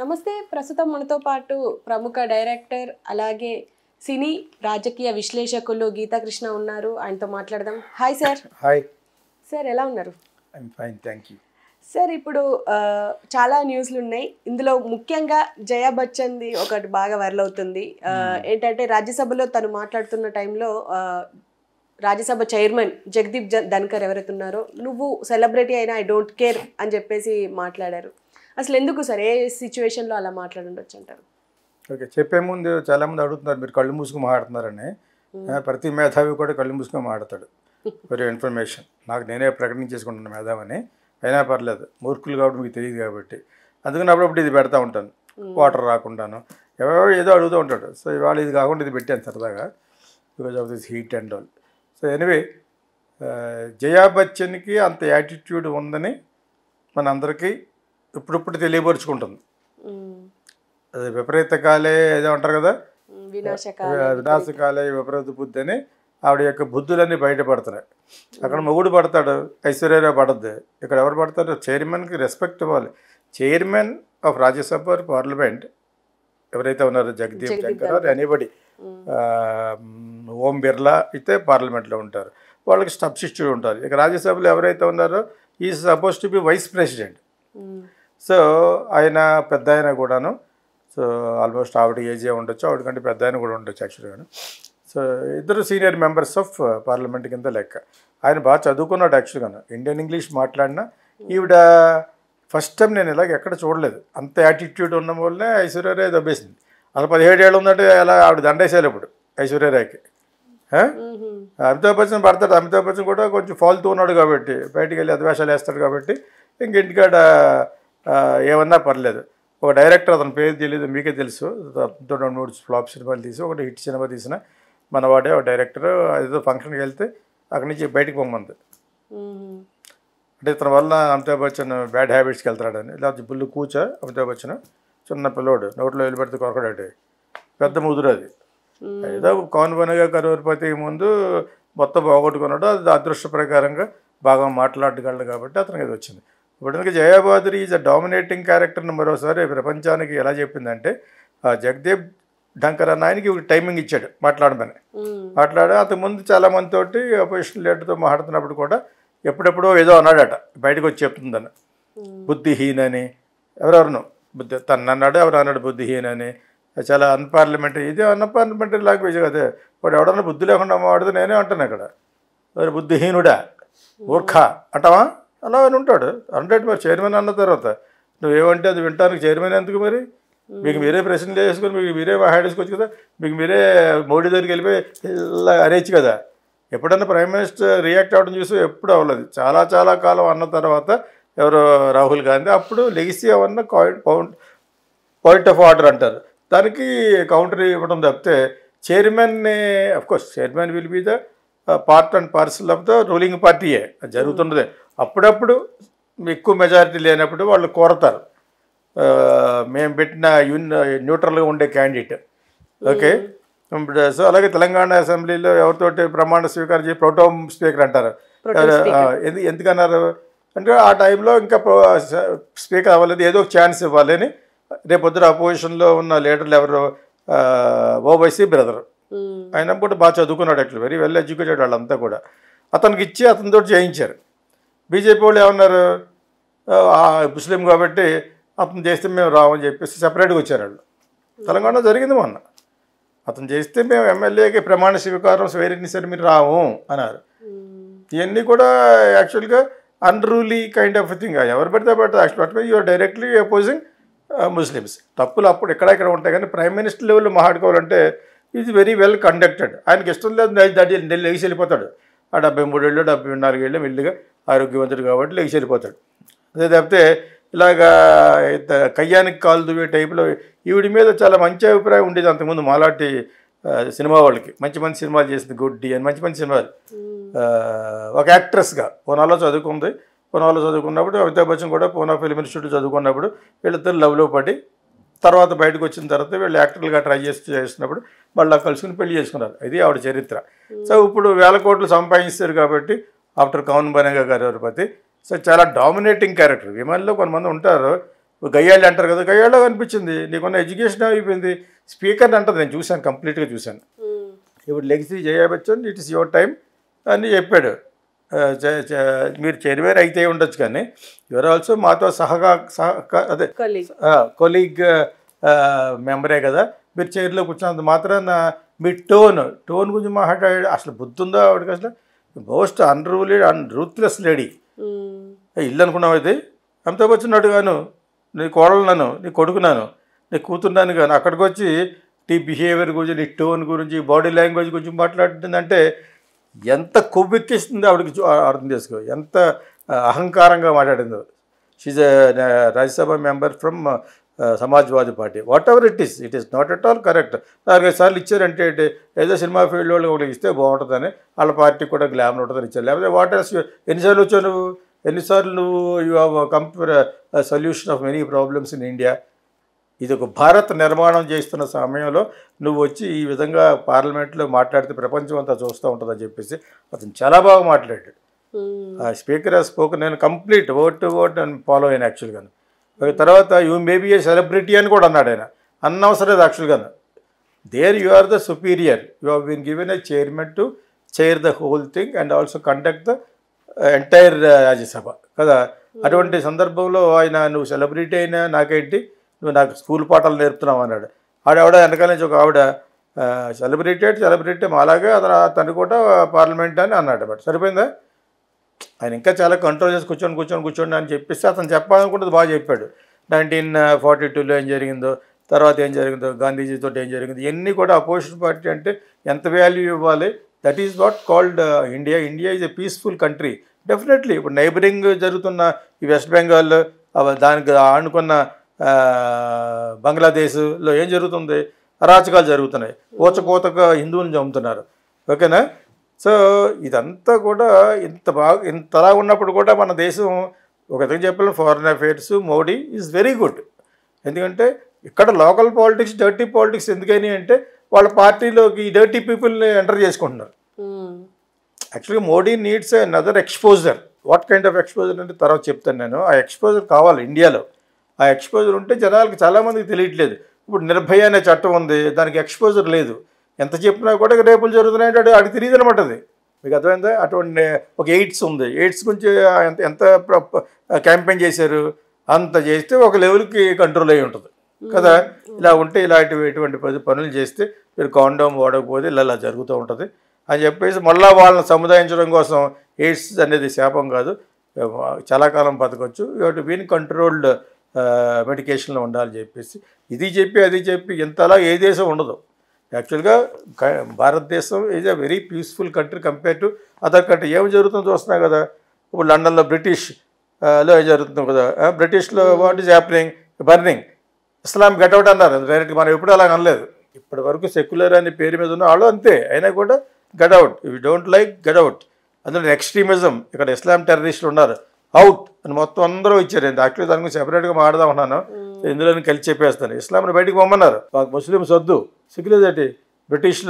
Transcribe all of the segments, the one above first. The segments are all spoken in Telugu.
నమస్తే ప్రస్తుతం మనతో పాటు ప్రముఖ డైరెక్టర్ అలాగే సినీ రాజకీయ విశ్లేషకులు గీతాకృష్ణ ఉన్నారు ఆయనతో మాట్లాడదాం హాయ్ సార్ హాయ్ సార్ ఎలా ఉన్నారు థ్యాంక్ యూ సార్ ఇప్పుడు చాలా న్యూస్లు ఉన్నాయి ఇందులో ముఖ్యంగా జయా బచ్చన్ది ఒకటి బాగా అవుతుంది hmm. ఏంటంటే రాజ్యసభలో తను మాట్లాడుతున్న టైంలో రాజ్యసభ చైర్మన్ జగదీప్ ధన్కర్ ఉన్నారో నువ్వు సెలబ్రిటీ అయినా ఐ డోంట్ కేర్ అని చెప్పేసి మాట్లాడారు అసలు ఎందుకు సార్ ఏ సిచ్యువేషన్లో అలా మాట్లాడుండొచ్చు అంటారు ఓకే చెప్పే ముందు చాలామంది అడుగుతున్నారు మీరు కళ్ళు మూసుకు మాట్లాడుతున్నారని ప్రతి మేధావి కూడా కళ్ళు మూసుకుని మాట్లాడతాడు మరి ఇన్ఫర్మేషన్ నాకు నేనే ప్రకటన చేసుకుంటున్నాను మేధావని అయినా పర్లేదు మూర్ఖులు కాబట్టి మీకు తెలియదు కాబట్టి అందుకని అప్పుడప్పుడు ఇది పెడతా ఉంటాను వాటర్ రాకుండాను ఎవరో ఏదో అడుగుతూ ఉంటాడు సో ఇవాళ ఇది కాకుండా ఇది పెట్టాను సరదాగా because of this heat and all so anyway Jaya బచ్చన్కి అంత యాటిట్యూడ్ ఉందని మనందరికీ ఇప్పుడిప్పుడు తెలియపరుచుకుంటుంది అది విపరీత కాలే ఏదో అంటారు కదా వినాశకాలే విపరీత బుద్ధి అని ఆవిడ యొక్క బుద్ధులన్నీ బయటపడుతున్నాయి అక్కడ మొగుడు పడతాడు ఐశ్వర్యరావు పడద్దు ఇక్కడ ఎవరు పడతారు చైర్మన్కి రెస్పెక్ట్ ఇవ్వాలి చైర్మన్ ఆఫ్ రాజ్యసభ పార్లమెంట్ ఎవరైతే ఉన్నారో జగదీప్ శంకర్ అనేబడి ఓం బిర్లా అయితే పార్లమెంట్లో ఉంటారు వాళ్ళకి సబ్సిట్యూట్ ఉంటారు ఇక రాజ్యసభలో ఎవరైతే ఉన్నారో ఈ suppose to be vice president so ఆయన పెద్ద ఆయన కూడాను సో ఆల్మోస్ట్ ఆవిడ ఏజే ఉండొచ్చు ఆవిడకంటే పెద్ద ఆయన కూడా ఉండొచ్చు యాక్చువల్గాను సో ఇద్దరు సీనియర్ మెంబర్స్ ఆఫ్ పార్లమెంట్ కింద లెక్క ఆయన బాగా చదువుకున్నాడు యాక్చువల్గాను ఇండియన్ ఇంగ్లీష్ మాట్లాడినా ఈవిడ ఫస్ట్ టైం నేను ఇలాగ ఎక్కడ చూడలేదు అంత యాటిట్యూడ్ ఉన్న వల్లనే ఐశ్వర్యరాయ్ దబ్బేసింది పదిహేడు ఏళ్ళు ఉందంటే అలా ఆవిడ దండేసేయాలి ఇప్పుడు ఐశ్వర్యరాయ్కి అమితాబ్ బచ్చన్ పడతాడు అమితాబ్ బచ్చన్ కూడా కొంచెం ఫాల్తూ ఉన్నాడు కాబట్టి బయటికి వెళ్ళి అధివేశాలు వేస్తాడు కాబట్టి ఇంక ఇంటికాడ ఏమన్నా పర్లేదు ఒక డైరెక్టర్ అతని పేరు తెలియదు మీకే తెలుసు రెండు మూడు ఫ్లాప్ సినిమాలు తీసి ఒకటి హిట్ సినిమా తీసిన మన వాడే ఒక డైరెక్టర్ ఏదో ఫంక్షన్కి వెళ్తే అక్కడి నుంచి బయటకు పొమ్మంది అంటే ఇతని వల్ల అమితాబ్ బచ్చన్ బ్యాడ్ హ్యాబిట్స్కి వెళ్తాడని లేకపోతే బుల్లు కూచ అమితాబ్ బచ్చన్ చిన్న పిల్లోడు నోట్లో వెళ్ళిపెడితే కొరకడాడు పెద్ద ముదురు అది ఏదో కౌన్బనగా కరూరుపతి ముందు మొత్తం పోగొట్టుకున్నాడు అది అదృష్ట ప్రకారంగా బాగా మాట్లాడగలడు కాబట్టి అతనికి అది వచ్చింది ఇప్పటికే జయాబాద్రి ఈజ్ అ డామినేటింగ్ క్యారెక్టర్ని మరోసారి ప్రపంచానికి ఎలా చెప్పిందంటే జగదీప్ ఢంకర్ అన్న ఆయనకి టైమింగ్ ఇచ్చాడు మాట్లాడమని మాట్లాడ అంతకుముందు మందితోటి అపోజిషన్ లీడర్తో మాట్లాడుతున్నప్పుడు కూడా ఎప్పుడెప్పుడో ఏదో అన్నాడట బయటకు వచ్చి చెప్తుందని బుద్ధిహీన అని ఎవరెవరినో బుద్ధి తను అన్నాడు ఎవరు అన్నాడు అని చాలా అన్పార్లమెంటరీ ఇదే అన్పార్లమెంటరీ లాంగ్వేజ్ కదా వాడు ఎవడన్నా బుద్ధి లేకుండా మాట్లాడితే నేనే అంటాను అక్కడ బుద్ధిహీనుడా మూర్ఖ అంటావా అలా అని ఉంటాడు అంటే మరి చైర్మన్ అన్న తర్వాత నువ్వేమంటే అది వింటానికి చైర్మన్ ఎందుకు మరి మీకు మీరే ప్రశ్నలు వేసుకొని మీకు మీరే హైడేసుకోవచ్చు కదా మీకు మీరే మోడీ దగ్గరికి వెళ్ళిపోయి ఇలా అరేచ్చు కదా ఎప్పుడన్నా ప్రైమ్ మినిస్టర్ రియాక్ట్ అవ్వడం చూసి ఎప్పుడు అవ్వలేదు చాలా చాలా కాలం అన్న తర్వాత ఎవరు రాహుల్ గాంధీ అప్పుడు లెగిసీ అవన్న పాయింట్ పాయింట్ ఆఫ్ ఆర్డర్ అంటారు దానికి కౌంటర్ ఇవ్వడం తప్పితే చైర్మన్ని of course chairman will be the part and parcel of the ruling పార్టీయే జరుగుతుండదే అప్పుడప్పుడు ఎక్కువ మెజారిటీ లేనప్పుడు వాళ్ళు కోరతారు మేము పెట్టిన యూన్ న్యూట్రల్గా ఉండే క్యాండిడేట్ ఓకే సో అలాగే తెలంగాణ అసెంబ్లీలో ఎవరితోటి ప్రమాణ స్వీకారం చేసి ప్రోటోమ్ స్పీకర్ అంటారు ఎందుకు ఎందుకన్నారు అంటే ఆ టైంలో ఇంకా స్పీకర్ అవ్వలేదు ఏదో ఒక ఛాన్స్ ఇవ్వాలి అని రేపొద్దున అపోజిషన్లో ఉన్న లీడర్లు ఎవరు ఓవైసీ బ్రదర్ ఆయన కూడా బాగా చదువుకున్నాడు అట్లా వెరీ వెల్ ఎడ్యుకేటెడ్ వాళ్ళంతా కూడా అతనికి ఇచ్చి అతనితో చేయించారు బీజేపీ వాళ్ళు ఏమన్నారు ముస్లిం కాబట్టి అతను చేస్తే మేము రామని చెప్పేసి సపరేట్గా వచ్చారు వాళ్ళు తెలంగాణ జరిగింది మొన్న అతను చేస్తే మేము ఎమ్మెల్యేకి ప్రమాణ స్వీకారం వేరే సరే మీరు రాము అన్నారు ఇవన్నీ కూడా యాక్చువల్గా అన్రూలీ కైండ్ ఆఫ్ థింగ్ ఎవరు పెడితే పెడతా యాక్చువల్ అట్లా యూఆర్ డైరెక్ట్లీ అపోజింగ్ ముస్లిమ్స్ తప్పులు అప్పుడు ఎక్కడెక్కడ ఉంటాయి కానీ ప్రైమ్ మినిస్టర్ లెవెల్లో మాట్లాడుకోవాలంటే ఈజ్ వెరీ వెల్ కండక్టెడ్ ఆయనకి ఇష్టం లేదు దాటి వెళ్ళి వెళ్ళిపోతాడు ఆ డెబ్బై మూడేళ్ళు డెబ్బై నాలుగేళ్ళు మెల్లిగా ఆరోగ్యవంతుడు కాబట్టి లేచి చనిపోతాడు అదే తప్పితే ఇలాగా కయ్యానికి కాలు దువ్వే టైప్లో ఈవిడి మీద చాలా మంచి అభిప్రాయం ఉండేది అంతకుముందు మాలాంటి సినిమా వాళ్ళకి మంచి మంచి సినిమాలు చేసింది గుడ్డి అని మంచి మంచి సినిమాలు ఒక యాక్ట్రెస్గా పోనాలో చదువుకుంది పోనాలో చదువుకున్నప్పుడు అమితాబ్ బచ్చన్ కూడా పోనా ఫిల్మ్ ఇన్స్టిట్యూట్ చదువుకున్నప్పుడు వీళ్ళిద్దరు లవ్లో పడి తర్వాత బయటకు వచ్చిన తర్వాత వీళ్ళు యాక్టర్లుగా ట్రై చేసి చేస్తున్నప్పుడు మళ్ళీ కలుసుకుని పెళ్లి చేసుకున్నారు ఇది ఆవిడ చరిత్ర సో ఇప్పుడు వేల కోట్లు సంపాదిస్తారు కాబట్టి ఆఫ్టర్ కౌన్ బనేగా గారు పతి సో చాలా డామినేటింగ్ క్యారెక్టర్ విమన్లో కొంతమంది ఉంటారు గయ్యాళ్ళు అంటారు కదా గయ్యాళ్ళు కనిపించింది నీకున్న ఎడ్యుకేషన్ అయిపోయింది స్పీకర్ అంటారు నేను చూశాను కంప్లీట్గా చూశాను ఇప్పుడు legacy Jaya Bachchan it is your time అని చెప్పాడు మీరు చెరివేర్ అయితే ఉండొచ్చు కానీ యువర్ ఆల్సో మాతో సహకా సహ అదే కొలీగ్ మెంబరే కదా మీరు చైర్లో కూర్చున్నంత మాత్రాన మీ టోన్ టోన్ గురించి మాట్లాడాడు అసలు బుద్ధి ఉందో ఆవిడకి అసలు most unruly and ruthless lady ఇల్లు అనుకున్నామైతే అమితాబ్ గాను నీ కోడలున్నాను నీ కొడుకున్నాను నీ కూతున్నాను కానీ అక్కడికి వచ్చి నీ బిహేవియర్ గురించి నీ టోన్ గురించి బాడీ లాంగ్వేజ్ గురించి మాట్లాడుతుందంటే ఎంత కొవ్వెక్కిస్తుంది ఆవిడకి అర్థం చేసుకో ఎంత అహంకారంగా మాట్లాడిందో she's Rajya Sabha member from Samajwadi party whatever it is it is not at all correct నాలుగైదు సార్లు ఇచ్చారంటే ఏదో సినిమా ఫీల్డ్ వాళ్ళు ఒకటి ఇస్తే బాగుంటుందని వాళ్ళ పార్టీ కూడా గ్లామర్ ఉంటుందని ఇచ్చారు లేకపోతే వాట్ ఎస్ ఎన్నిసార్లు వచ్చావు నువ్వు ఎన్నిసార్లు నువ్వు you have computer solution of many problems in India ఇది ఒక భారత్ నిర్మాణం చేస్తున్న సమయంలో నువ్వు వచ్చి ఈ విధంగా పార్లమెంట్లో మాట్లాడితే ప్రపంచం అంతా చూస్తూ ఉంటుందని చెప్పేసి అతను చాలా బాగా మాట్లాడాడు స్పీకర్ ఆ స్పోక్ నేను complete vote to vote and follow అయిన యాక్చువల్గా తర్వాత యూ మేబీ ఏ సెలబ్రిటీ అని కూడా అన్నాడు ఆయన అన్నవసరం యాక్చువల్గా there you are the superior you have been given a chairman to chair the whole thing and also conduct the entire Rajya Sabha కదా అటువంటి సందర్భంలో ఆయన నువ్వు సెలబ్రిటీ అయినా నాకేంటి నువ్వు నాకు స్కూల్ పాఠాలు నేర్పుతున్నావు అన్నాడు ఆడవిడ వెనకాల నుంచి ఒక ఆవిడ సెలబ్రిటీ సెలబ్రిటీ అలాగే అతను తను కూడా పార్లమెంట్ అని అన్నాడు బట్ సరిపోయిందా ఆయన ఇంకా చాలా కంట్రోల్ చేసి కూర్చొని కూర్చొని కూర్చోండి అని చెప్పిస్తే అతను చెప్పాలనుకుంటే బాగా చెప్పాడు నైన్టీన్ ఫార్టీ టూలో ఏం జరిగిందో తర్వాత ఏం జరిగిందో గాంధీజీతో ఏం జరిగిందో ఇవన్నీ కూడా అపోజిషన్ పార్టీ అంటే ఎంత వాల్యూ ఇవ్వాలి that is what called India India is a peaceful country definitely ఇప్పుడు నైబరింగ్ జరుగుతున్న ఈ వెస్ట్ బెంగాల్ దానికి ఆనుకున్న బంగ్లాదేశ్లో ఏం జరుగుతుంది అరాచకాలు జరుగుతున్నాయి కోచకోతగా హిందువులను చంపుతున్నారు ఓకేనా సో ఇదంతా కూడా ఇంత బాగా ఇంతలా ఉన్నప్పుడు కూడా మన దేశం ఒక విధంగా చెప్పాలి foreign affairs Modi is very good ఎందుకంటే ఇక్కడ లోకల్ పాలిటిక్స్ డర్టీ పాలిటిక్స్ ఎందుకని అంటే వాళ్ళ పార్టీలోకి ఈ డర్టీ పీపుల్ని ఎంటర్ చేసుకుంటున్నారు యాక్చువల్గా hmm. Modi needs another exposure what kind of exposure అంటే తర్వాత చెప్తాను నేను ఆ ఎక్స్పోజర్ కావాలి ఇండియాలో ఆ ఎక్స్పోజర్ ఉంటే జనాలకు చాలామందికి తెలియట్లేదు ఇప్పుడు నిర్భయ అనే చట్టం ఉంది దానికి ఎక్స్పోజర్ లేదు ఎంత చెప్పినా కూడా రేపులు జరుగుతున్నాయంటే అది తెలియదు అనమాట అది మీకు అర్థమైందా అటువంటి ఒక ఎయిడ్స్ ఉంది ఎయిడ్స్ గురించి ఎంత ఎంత క్యాంపెయిన్ చేశారు అంత చేస్తే ఒక లెవెల్కి కంట్రోల్ అయ్యి ఉంటుంది కదా ఇలా ఉంటే ఇలాంటివి ఎటువంటి పనులు చేస్తే మీరు కాండోమ్ వాడకపోతే ఇలా ఇలా జరుగుతూ ఉంటుంది అని చెప్పేసి మళ్ళీ వాళ్ళని సముదాయించడం కోసం ఎయిడ్స్ అనేది శాపం కాదు చాలా కాలం బతకవచ్చు ఇవాటి బీన్ కంట్రోల్డ్ మెడికేషన్లో ఉండాలని చెప్పేసి ఇది చెప్పి అది చెప్పి ఇంతలా ఏ దేశం ఉండదు యాక్చువల్గా భారతదేశం is a very peaceful country compare to other country ఏమి జరుగుతుందో చూస్తున్నాం కదా ఇప్పుడు లండన్లో బ్రిటిష్ లో ఏం జరుగుతుంది కదా బ్రిటిష్లో what is happening burning Islam get out అన్నారు డైరెక్ట్ మనం ఎప్పుడు అలా అనలేదు ఇప్పటి వరకు సెక్యులర్ అనే పేరు మీద ఉన్న వాళ్ళు అంతే అయినా కూడా get out you don't like get out అందులో ఎక్స్ట్రీమిజం ఇక్కడ ఇస్లాం టెర్రరిస్టులు ఉన్నారు అవుట్ అని మొత్తం అందరూ ఇచ్చారు యాక్చువల్లీ దాని గురించి సెపరేట్గా మాట్లాడదాం ఉన్నాను ఇందులో కలిసి చెప్పేస్తాను ఇస్లాంని బయటకు పొమ్మన్నారు మాకు ముస్లిమ్స్ వద్దు సిగ్గులేదటి బ్రిటిష్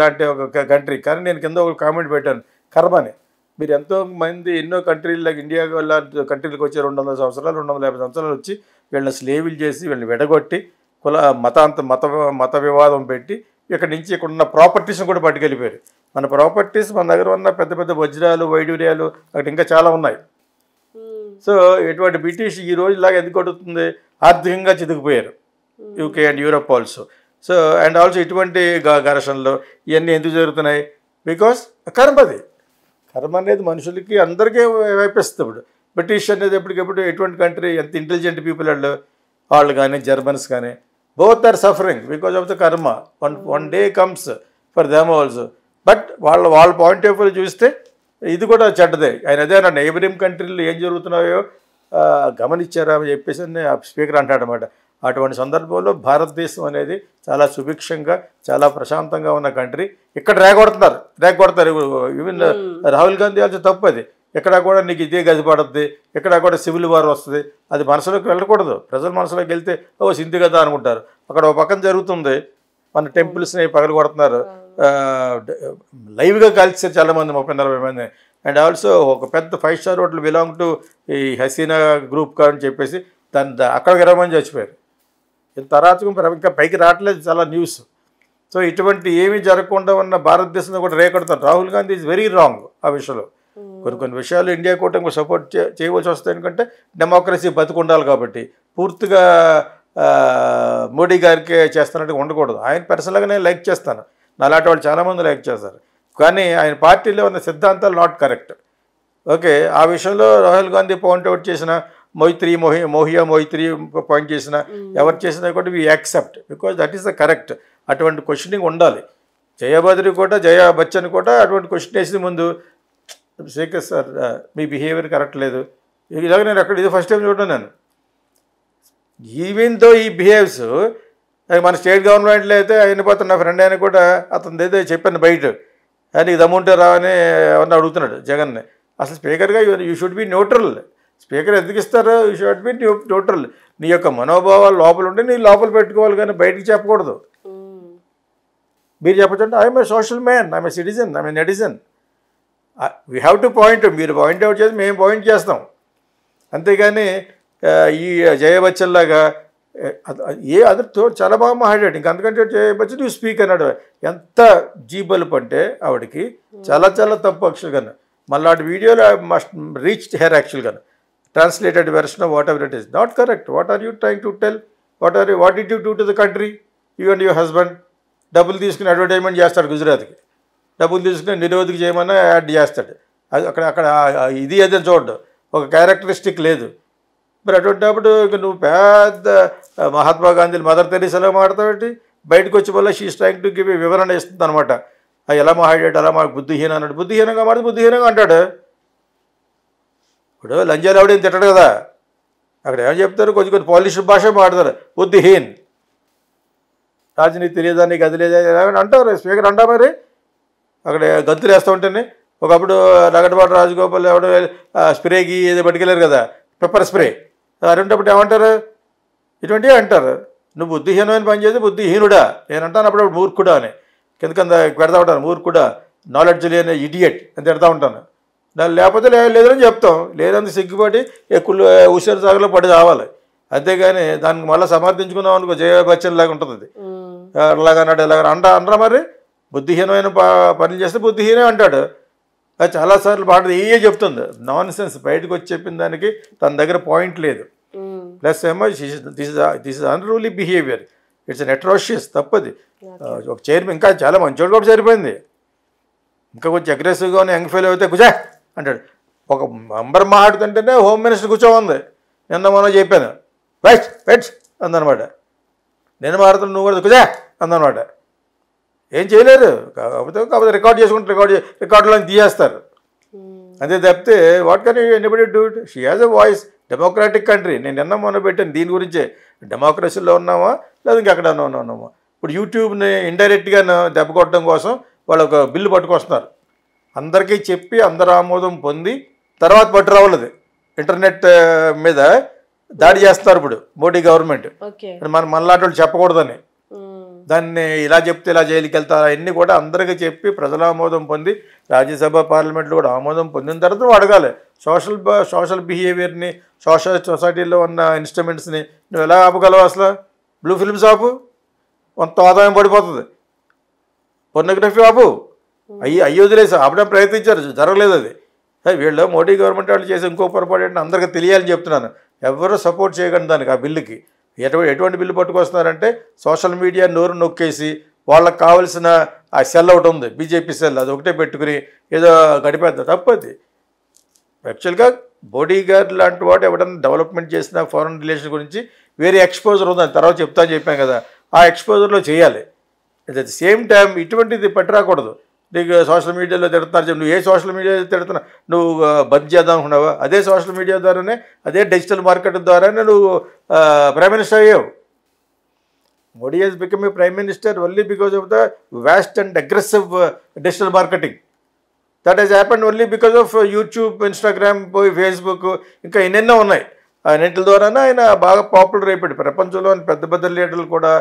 లాంటి ఒక కంట్రీ కానీ నేను కింద ఒక కామెంట్ పెట్టాను కర్మని మీరు ఎంతో మంది ఎన్నో కంట్రీలకు ఇండియా లాంటి కంట్రీలకు వచ్చి రెండు వందల సంవత్సరాలు రెండు వందల యాభై సంవత్సరాలు వచ్చి వీళ్ళని స్లేవులు చేసి వీళ్ళని విడగొట్టి కుల మతాంత మత మత వివాదం పెట్టి ఇక్కడి నుంచి ఇక్కడ ఉన్న ప్రాపర్టీస్ని కూడా పట్టుకెళ్ళిపోయారు మన ప్రాపర్టీస్ మన దగ్గర ఉన్న పెద్ద పెద్ద వజ్రాలు వైడూర్యాలు అక్కడ ఇంకా చాలా ఉన్నాయి సో ఇటువంటి బ్రిటిష్ ఈ రోజులాగా ఎందుకు అడుగుతుంది ఆర్థికంగా చితికిపోయారు UK and Europe also so and also ఇటువంటి ఘర్షణలు ఇవన్నీ ఎందుకు జరుగుతున్నాయి బికాస్ కర్మ అది కర్మ అనేది మనుషులకి అందరికీ వైపిస్తుంది ఇప్పుడు బ్రిటిష్ అనేది ఎప్పటికెప్పుడు ఎటువంటి కంట్రీ ఎంత ఇంటెలిజెంట్ పీపుల్ వాళ్ళు వాళ్ళు కానీ జర్మన్స్ కానీ both are suffering because of the karma one one day comes for them also but వాళ్ళ వాళ్ళ పాయింట్ ఆఫ్ వ్యూ చూస్తే ఇది కూడా చెడ్డదే ఆయన అదే నా నైబరింగ్ కంట్రీలో ఏం జరుగుతున్నాయో గమనించారా అని చెప్పేసి స్పీకర్ అంటాడనమాట అటువంటి సందర్భంలో భారతదేశం అనేది చాలా సుభిక్షంగా చాలా ప్రశాంతంగా ఉన్న కంట్రీ ఇక్కడ రేగొడుతున్నారు రేగొడతారు ఈవెన్ hmm. రాహుల్ గాంధీ వాళ్ళు తప్పు అది ఇక్కడ కూడా నీకు ఇదే గది పడుతుంది ఇక్కడ కూడా సివిల్ వార్ వస్తుంది అది మనసులోకి వెళ్ళకూడదు ప్రజల మనసులోకి వెళ్తే ఓ సింధు కదా అనుకుంటారు అక్కడ ఒక పక్కన జరుగుతుంది మన hmm. టెంపుల్స్ని పగలు కొడుతున్నారు hmm. లైవ్గా కలిసారు చాలామంది ముప్పై నలభై మంది అండ్ ఆల్సో ఒక పెద్ద five star hotel belong to ఈ హసీనా గ్రూప్ అని చెప్పేసి దాని అక్కడికి ఇరవై మంది చచ్చిపోయారు ఇంత అరాచకం ఇంకా పైకి రావట్లేదు చాలా న్యూస్ సో ఇటువంటి ఏమీ జరగకుండా ఉన్న భారతదేశంలో కూడా రేకడుతారు Rahul Gandhi is very wrong ఆ విషయంలో కొన్ని కొన్ని విషయాలు ఇండియా కూటమికి సపోర్ట్ చేయవలసి వస్తాయి ఎందుకంటే డెమోక్రసీ ఉండాలి కాబట్టి పూర్తిగా మోడీ గారికి చేస్తున్నట్టుగా ఉండకూడదు ఆయన పర్సనల్గా నేను లైక్ చేస్తాను నాలాంటి వాళ్ళు చాలామంది లైక్ చేస్తారు కానీ ఆయన పార్టీలో ఉన్న సిద్ధాంతాలు నాట్ కరెక్ట్ ఓకే ఆ విషయంలో రాహుల్ గాంధీ పాయింట్అవుట్ చేసిన మైత్రి మొహి మోహియా మైత్రి పాయింట్ చేసిన ఎవరు చేసినా కూడా we accept because that is the correct అటువంటి క్వశ్చనింగ్ ఉండాలి జయాభద్రి కూడా జయా బచ్చన్ కూడా అటువంటి క్వశ్చన్ వేసిన ముందు శేఖర్ సార్ మీ బిహేవియర్ కరెక్ట్ లేదు ఇలాగ నేను అక్కడ ఇది ఫస్ట్ టైం చూడండి నేను ఈవెన్ దో ఈ బిహేవ్స్ మన స్టేట్ గవర్నమెంట్లో అయితే ఆయన పోతున్న నా ఫ్రెండ్ ఆయన కూడా అతను ఏదో చెప్పాను బయట నీకు దమ్ముంటే రావని ఎవరిని అడుగుతున్నాడు జగన్ అసలు స్పీకర్గా you should be neutral speaker ఎందుకు ఇస్తారు you should be new neutral నీ యొక్క మనోభావాలు లోపల ఉంటే నీ లోపల పెట్టుకోవాలి కానీ బయటికి చెప్పకూడదు hmm. మీరు చెప్పచ్చు I'm a social man I'm a citizen I'm a netizen we have to point మీరు పాయింట్ అవుట్ చేసి మేము పాయింట్ చేస్తాం అంతేగాని ఈ జయ లాగా ఏ అదో చాలా బాగా మాట్లాడాడు ఇంకా అందుకంటే బచ్చన్ యూ స్పీక్ అన్నాడు ఎంత జీబలుపు అంటే ఆవిడకి hmm. చాలా చాలా తప్పు యాక్చువల్గా మళ్ళీ వీడియోలో మస్ట్ రీచ్ హెయిర్ యాక్చువల్గా translated version of whatever it is. Not correct. What are you trying to tell? What are you, what did you do to the country? You and your డబ్బులు తీసుకుని అడ్వర్టైజ్మెంట్ చేస్తాడు గుజరాత్కి డబ్బులు తీసుకుని నిరోధికి చేయమన్నా యాడ్ చేస్తాడు అది అక్కడ అక్కడ ఇది అదే చూడడు ఒక క్యారెక్టరిస్టిక్ లేదు మరి అటువంటిప్పుడు ఇక నువ్వు పెద్ద మహాత్మా గాంధీ మదర్ తెరీసాలో మాడతావేంటి బయటకు వచ్చే వల్ల షీ స్ట్రైంగ్ టు గివ్ వివరణ ఇస్తుంది అనమాట ఎలా మాట్లాడాడు అలా మాకు బుద్ధిహీన అన్నాడు బుద్ధిహీనంగా మాడితే బుద్ధిహీనంగా అంటాడు ఇప్పుడు లంజాలు ఎవడేం తిట్టడు కదా అక్కడ ఏమని చెప్తారు కొంచెం కొంచెం పాలిష్ భాష మాడతారు బుద్ధిహీన్ రాజనీతి తెలియదాన్ని నీకు గది లేదా అంటారు స్పీకర్ అంటా మరి అక్కడ గంతులు వేస్తూ ఉంటేనే ఒకప్పుడు నగటపాటి రాజగోపాల్ ఎవడో స్ప్రేకి ఏదో పట్టుకెళ్ళారు కదా పెప్పర్ స్ప్రే ఉంటే ఏమంటారు ఇటువంటివి అంటారు నువ్వు బుద్ధిహీనమైన పని చేసి బుద్ధిహీనుడా నేనంటాను అప్పుడు మూర్ఖుడా అని కింద కింద పెడతా ఉంటాను మూర్ఖుడా నాలెడ్జ్ లేని ఇడియట్ అని తిడతా ఉంటాను దాని లేకపోతే లేదని చెప్తాం లేదంత సిగ్గుపడి ఎక్కువ హుషారు సాగులో పడి రావాలి అంతేగాని దానికి మళ్ళీ సమర్థించుకున్నాం అనుకో జయ బచ్చన్ లాగా ఉంటుంది అది ఎలాగన్నాడు ఎలాగ అంట అనరా మరి బుద్ధిహీనమైన పనులు చేస్తే బుద్ధిహీనే అంటాడు అది చాలాసార్లు బాగుంటుంది ఏ చెప్తుంది నాన్ సెన్స్ బయటకు వచ్చి చెప్పిన దానికి తన దగ్గర పాయింట్ లేదు ప్లస్ ఏమో this is unruly behaviour it's an atrocious తప్పది ఒక చైర్మన్ ఇంకా చాలా మంచోడు కూడా సరిపోయింది ఇంకా కొంచెం అగ్రెసివ్గా ఉన్న యంగ్ ఫెయిల్ అయితే గుజా అంటాడు ఒక మెంబర్ మాట్లాడుతుంటేనే హోమ్ మినిస్టర్ ఉంది నిన్న మనం చెప్పాను వెట్ వెట్ అందనమాట నేను మాట్లాడుతు నువ్వు కూడా కుదే అందనమాట ఏం చేయలేరు కాకపోతే కాకపోతే రికార్డ్ చేసుకుంటే రికార్డ్ రికార్డులో తీసేస్తారు hmm. అంతే తప్పితే what can you anybody do it she has a voice democratic country నేను నిన్న మొన్న పెట్టాను దీని గురించే డెమోక్రసీలో ఉన్నామా లేదా ఇంకెక్కడ ఉన్నామా ఇప్పుడు యూట్యూబ్ని ఇండైరెక్ట్గా దెబ్బ కొట్టడం కోసం వాళ్ళు ఒక బిల్లు పట్టుకొస్తున్నారు అందరికీ చెప్పి అందరు ఆమోదం పొంది తర్వాత పట్టురావులది ఇంటర్నెట్ మీద దాడి చేస్తారు ఇప్పుడు మోడీ గవర్నమెంట్ మన మనలాంటి వాళ్ళు చెప్పకూడదని దాన్ని ఇలా చెప్తే ఇలా జైలుకి వెళ్తారు అవన్నీ కూడా అందరికీ చెప్పి ప్రజల ఆమోదం పొంది రాజ్యసభ పార్లమెంట్లో కూడా ఆమోదం పొందిన తర్వాత అడగాలి సోషల్ సోషల్ బిహేవియర్ని సోషల్ సొసైటీలో ఉన్న ఇన్స్ట్రుమెంట్స్ని నువ్వు ఎలా ఆపగలవు అసలు బ్లూ ఫిల్మ్స్ ఆపు కొంత ఆదాయం పడిపోతుంది పొర్నోగ్రఫీ ఆపు అయ్యి అయ్యి వదిలేసి అప్పుడే ప్రయత్నించారు జరగలేదు అది వీళ్ళు మోడీ గవర్నమెంట్ వాళ్ళు చేసి ఇంకో పొరపాటు ఏంటంటే అందరికీ తెలియాలని చెప్తున్నాను ఎవరు సపోర్ట్ చేయకండి దానికి ఆ బిల్లుకి ఎటువంటి ఎటువంటి బిల్లు పట్టుకొస్తున్నారంటే సోషల్ మీడియా నోరు నొక్కేసి వాళ్ళకి కావలసిన ఆ సెల్ ఒకటి ఉంది బీజేపీ సెల్ అది ఒకటే పెట్టుకుని ఏదో గడిపేద్దాం తప్పది యాక్చువల్గా బోడీ గార్డ్ లాంటి వాడు ఎవడన్నా డెవలప్మెంట్ చేసిన ఫారెన్ రిలేషన్ గురించి వేరే ఎక్స్పోజర్ ఉందని తర్వాత అని చెప్పాను కదా ఆ ఎక్స్పోజర్లో చేయాలి అట్ ద సేమ్ టైం ఇటువంటిది పెట్టరాకూడదు నీకు సోషల్ మీడియాలో తిడతారు చెప్పి నువ్వు ఏ సోషల్ మీడియా తిడుతున్నా నువ్వు బంద్ చేద్దాం అనుకున్నావా అదే సోషల్ మీడియా ద్వారానే అదే డిజిటల్ మార్కెట్ ద్వారానే నువ్వు ప్రైమ్ మినిస్టర్ అయ్యావు Modi he's become a prime minister only because of the vast and aggressive digital marketing that is happened only because of YouTube Instagram పోయి ఫేస్బుక్ ఇంకా ఎన్నెన్నో ఉన్నాయి ఆయనంటి ద్వారానే ఆయన బాగా పాపులర్ అయిపోయాడు ప్రపంచంలోని పెద్ద పెద్ద లీడర్లు కూడా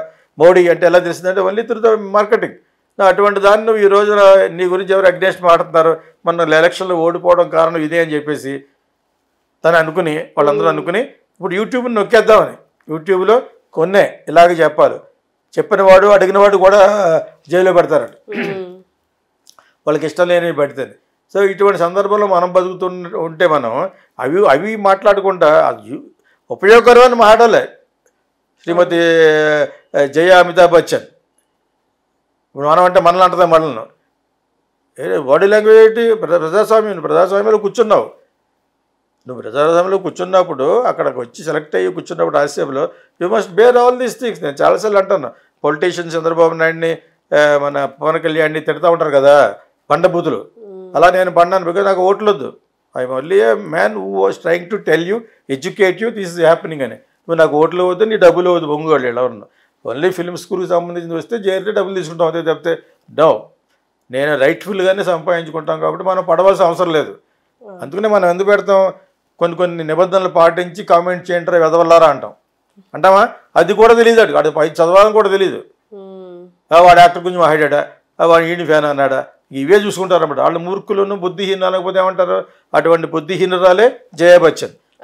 మోడీ అంటే ఎలా తెలిసిందంటే ఓన్లీ త్రూ ద మార్కెటింగ్ అటువంటి దాన్ని నువ్వు ఈ రోజున నీ గురించి ఎవరు అగ్నేస్ట్ మాట్లాడుతున్నారు మన ఎలక్షన్లో ఓడిపోవడం కారణం ఇదే అని చెప్పేసి తను అనుకుని వాళ్ళందరూ అనుకుని ఇప్పుడు యూట్యూబ్ని నొక్కేద్దామని యూట్యూబ్లో కొన్నే ఇలాగే చెప్పాలి చెప్పినవాడు వాడు కూడా జైల్లో పెడతారట వాళ్ళకి ఇష్టం లేనివి పెడతాను సో ఇటువంటి సందర్భంలో మనం బతుకుతున్న ఉంటే మనం అవి అవి మాట్లాడకుండా ఉపయోగకరమైన మాటలే శ్రీమతి జయ అమితాబ్ బచ్చన్ ఇప్పుడు మనం అంటే మనల్ని అంటదే మనల్ని బాడీ లాంగ్వేజ్ ఏంటి ప్రజాస్వామ్యం ప్రజాస్వామ్యంలో కూర్చున్నావు నువ్వు ప్రజాస్వామ్యంలో కూర్చున్నప్పుడు అక్కడికి వచ్చి సెలెక్ట్ అయ్యి కూర్చున్నప్పుడు రాజ్యసభలో you must bear all these things నేను చాలాసార్లు అంటాను పొలిటీషియన్ చంద్రబాబు నాయుడిని మన పవన్ కళ్యాణ్ని తిడతా ఉంటారు కదా బండబూతులు అలా నేను బండాను బికాజ్ నాకు ఓట్లొద్దు I'm only a man who was trying to tell you educate you this is happening అని నువ్వు నాకు ఓట్లు వద్దు నీ డబ్బులు వద్దు బొంగు వాళ్ళు ఎలా ఉన్నావు ఓన్లీ ఫిల్మ్ స్కూల్కి సంబంధించి వస్తే జేఆర్టీ డబ్బులు తీసుకుంటాం అదే తప్పితే డౌ నేను రైట్ ఫీల్డ్గానే సంపాదించుకుంటాం కాబట్టి మనం పడవలసిన అవసరం లేదు అందుకనే మనం ఎందుకు పెడతాం కొన్ని కొన్ని నిబంధనలు పాటించి కామెంట్ చేయంటారా వెదవల్లారా అంటాం అంటామా అది కూడా తెలియదు అటు వాడు పై చదవాలని కూడా తెలియదు వాడు యాక్టర్ గురించి మాట్లాడా వాడు ఈ ఫ్యాన్ అన్నాడా ఇవే చూసుకుంటారు అన్నమాట వాళ్ళు మూర్ఖులను బుద్ధిహీనాలకు పోతే ఏమంటారు అటువంటి బుద్ధిహీనరాలే బచ్చన్